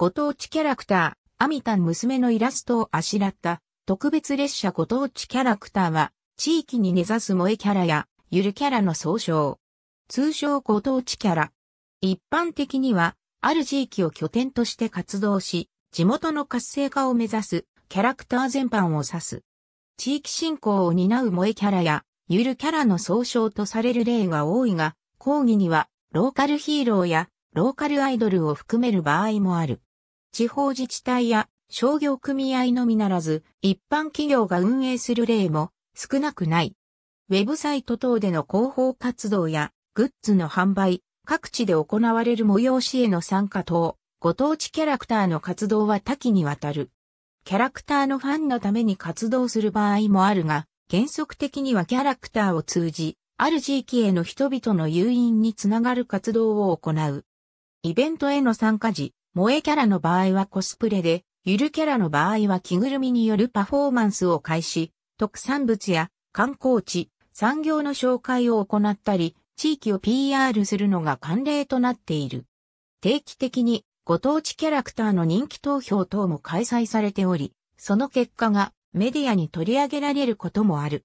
ご当地キャラクター、アミタン娘のイラストをあしらった特別列車ご当地キャラクターは、地域に根ざす萌えキャラや、ゆるキャラの総称。通称ご当地キャラ。一般的には、ある地域を拠点として活動し、地元の活性化を目指すキャラクター全般を指す。地域振興を担う萌えキャラや、ゆるキャラの総称とされる例が多いが、講義には、ローカルヒーローや、ローカルアイドルを含める場合もある。地方自治体や商業組合のみならず、一般企業が運営する例も少なくない。ウェブサイト等での広報活動や、グッズの販売、各地で行われる催しへの参加等、ご当地キャラクターの活動は多岐にわたる。キャラクターのファンのために活動する場合もあるが、原則的にはキャラクターを通じ、ある地域への人々の誘引につながる活動を行う。イベントへの参加時、萌えキャラの場合はコスプレで、ゆるキャラの場合は着ぐるみによるパフォーマンスを開始、特産物や観光地、産業の紹介を行ったり、地域を PR するのが慣例となっている。定期的にご当地キャラクターの人気投票等も開催されており、その結果がメディアに取り上げられることもある。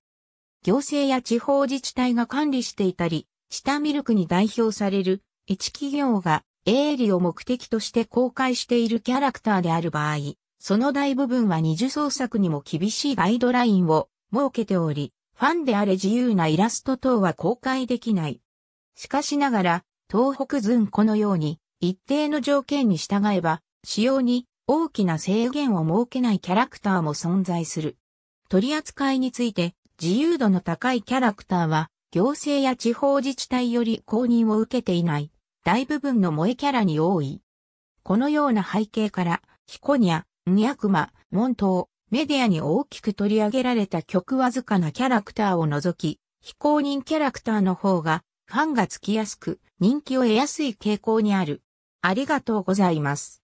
行政や地方自治体が管理していたり、チタミルクに代表される一企業が営利を目的として公開しているキャラクターである場合、その大部分は二次創作にも厳しいガイドラインを設けており、ファンであれ自由なイラスト等は公開できない。しかしながら、東北ンこのように、一定の条件に従えば、使用に大きな制限を設けないキャラクターも存在する。取り扱いについて、自由度の高いキャラクターは、行政や地方自治体より公認を受けていない。大部分の萌えキャラに多い。このような背景から、ヒコニャ、ニャクマ、モントウ、メディアに大きく取り上げられた極わずかなキャラクターを除き、非公認キャラクターの方が、ファンがつきやすく、人気を得やすい傾向にある。ありがとうございます。